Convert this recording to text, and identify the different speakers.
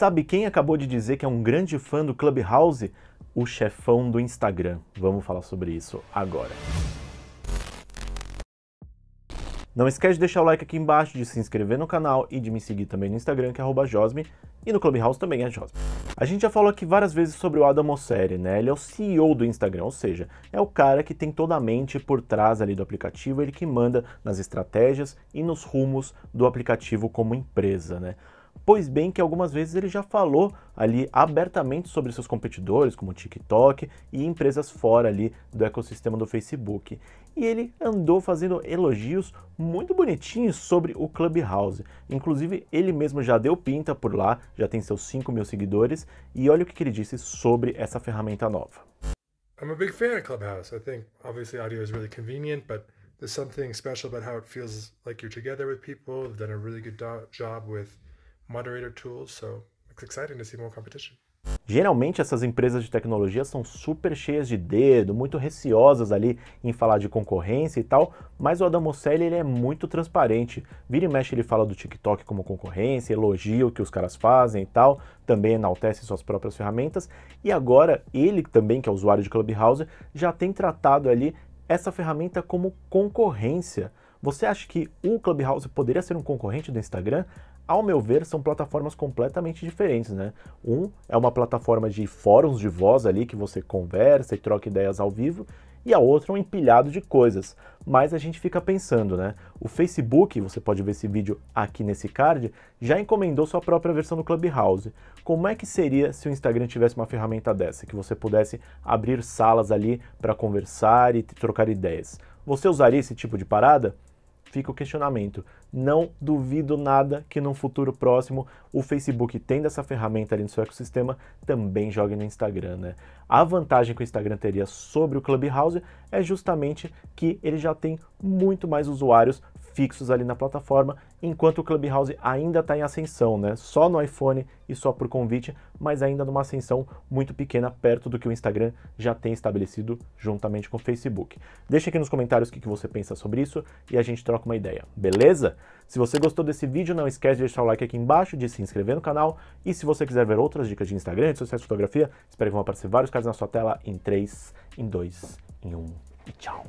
Speaker 1: Sabe quem acabou de dizer que é um grande fã do Clubhouse? O chefão do Instagram. Vamos falar sobre isso agora. Não esquece de deixar o like aqui embaixo, de se inscrever no canal e de me seguir também no Instagram, que é Josme, e no Clubhouse também é Josme. A gente já falou aqui várias vezes sobre o Adam Mosseri, né? Ele é o CEO do Instagram, ou seja, é o cara que tem toda a mente por trás ali do aplicativo, ele que manda nas estratégias e nos rumos do aplicativo como empresa, né? Pois bem, que algumas vezes ele já falou ali abertamente sobre seus competidores, como TikTok e empresas fora ali do ecossistema do Facebook. E ele andou fazendo elogios muito bonitinhos sobre o Clubhouse. Inclusive, ele mesmo já deu pinta por lá, já tem seus 5 mil seguidores, e olha o que ele disse sobre essa ferramenta nova. I'm a big fan of Clubhouse. I think obviously audio is really convenient, but there's something special about how it feels like you're together with people. They've done a really good job with moderator tools, so it's exciting to see more competition. Geralmente essas empresas de tecnologia são super cheias de dedo, muito receosas ali em falar de concorrência e tal, mas o Adamocelli ele é muito transparente. Vira e mexe ele fala do TikTok como concorrência, elogia o que os caras fazem e tal, também enaltece suas próprias ferramentas, e agora ele também, que é usuário de Clubhouse, já tem tratado ali essa ferramenta como concorrência. Você acha que o Clubhouse poderia ser um concorrente do Instagram? ao meu ver, são plataformas completamente diferentes, né? Um é uma plataforma de fóruns de voz ali que você conversa e troca ideias ao vivo, e a outra é um empilhado de coisas. Mas a gente fica pensando, né? O Facebook, você pode ver esse vídeo aqui nesse card, já encomendou sua própria versão do Clubhouse. Como é que seria se o Instagram tivesse uma ferramenta dessa, que você pudesse abrir salas ali para conversar e trocar ideias? Você usaria esse tipo de parada? fica o questionamento. Não duvido nada que num futuro próximo o Facebook, tendo essa ferramenta ali no seu ecossistema, também jogue no Instagram, né? A vantagem que o Instagram teria sobre o Clubhouse é justamente que ele já tem muito mais usuários fixos ali na plataforma, enquanto o Clubhouse ainda está em ascensão, né? Só no iPhone e só por convite, mas ainda numa ascensão muito pequena, perto do que o Instagram já tem estabelecido juntamente com o Facebook. Deixa aqui nos comentários o que, você pensa sobre isso e a gente troca uma ideia, beleza? Se você gostou desse vídeo, não esquece de deixar o like aqui embaixo, de se inscrever no canal e se você quiser ver outras dicas de Instagram, de sucesso de fotografia, espero que vão aparecer vários caras na sua tela em 3, em 2, em 1 e tchau!